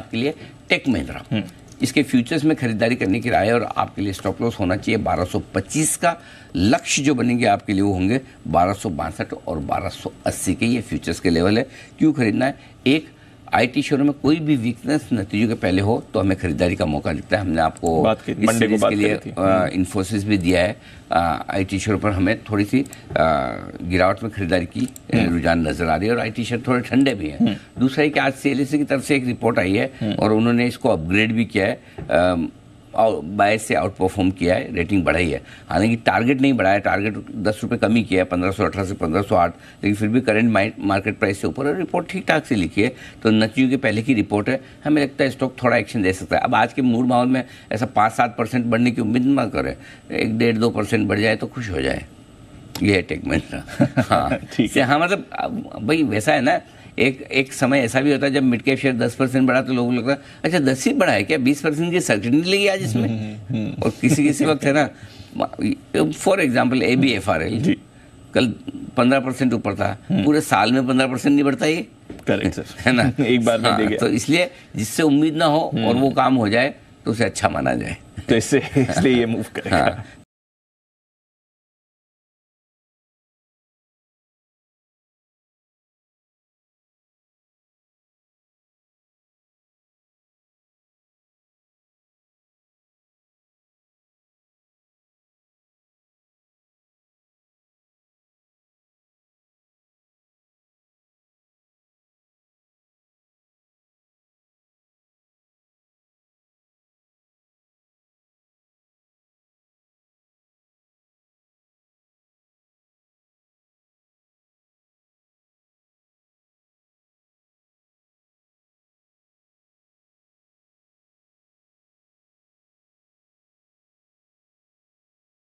आपके लिए टेक महिंद्रा हम्म। इसके फ्यूचर्स में खरीदारी करने की राय और आपके लिए स्टॉप लॉस होना चाहिए 1225 का लक्ष्य जो बनेंगे आपके लिए वो होंगे बारह और 1280 के ये फ्यूचर्स के लेवल है क्यों खरीदना है एक आईटी शोरूम में कोई भी वीकनेस नतीजों के पहले हो तो हमें खरीदारी का मौका दिखता है हमने आपको मंडे को के लिए इन्फोसिस भी दिया है आईटी शोरूम पर हमें थोड़ी सी गिरावट में खरीदारी की हम्म। रुझान नजर आ रही है और आईटी शेयर थोड़े ठंडे भी हैं हम्म। दूसरा है कि आज सी की तरफ से एक रिपोर्ट आई है हम्म। और उन्होंने इसको अपग्रेड भी किया है बाय से आउट परफॉर्म किया है रेटिंग बढ़ाई है हालांकि टारगेट नहीं बढ़ाया टारगेट दस रुपये कमी किया है पंद्रह सौ अठारह से पंद्रह सौ आठ लेकिन फिर भी करंट मार्केट प्राइस से ऊपर और रिपोर्ट ठीक ठाक से लिखी है तो नचियों की पहले की रिपोर्ट है हमें लगता है स्टॉक थोड़ा एक्शन दे सकता है अब आज के मूड माहौल में ऐसा पाँच सात परसेंट बढ़ने की उम्मीद ना करें एक डेढ़ दो परसेंट बढ़ जाए तो खुश हो जाए ये है हाँ ठीक है हाँ मतलब भाई वैसा है ना एक एक समय ऐसा भी होता है जब मिड कैप शेयर दस परसेंट बढ़ा तो लोग लगता है अच्छा दस ही बढ़ा है क्या बीस परसेंट की सर्टिनिटी लगी आज इसमें हम्म, हम्म, हम्म। और किसी किसी वक्त है ना for example A B F R L कल पंद्रह परसेंट ऊपर था पूरे साल में पंद्रह परसेंट नहीं बढ़ता ये करेक्ट सर है ना एक बार हाँ, तो इसलिए जिससे उम्मीद ना हो और वो काम हो जाए तो उसे अच्छा माना जाए तो इससे इसलिए ये मूव करेगा हाँ,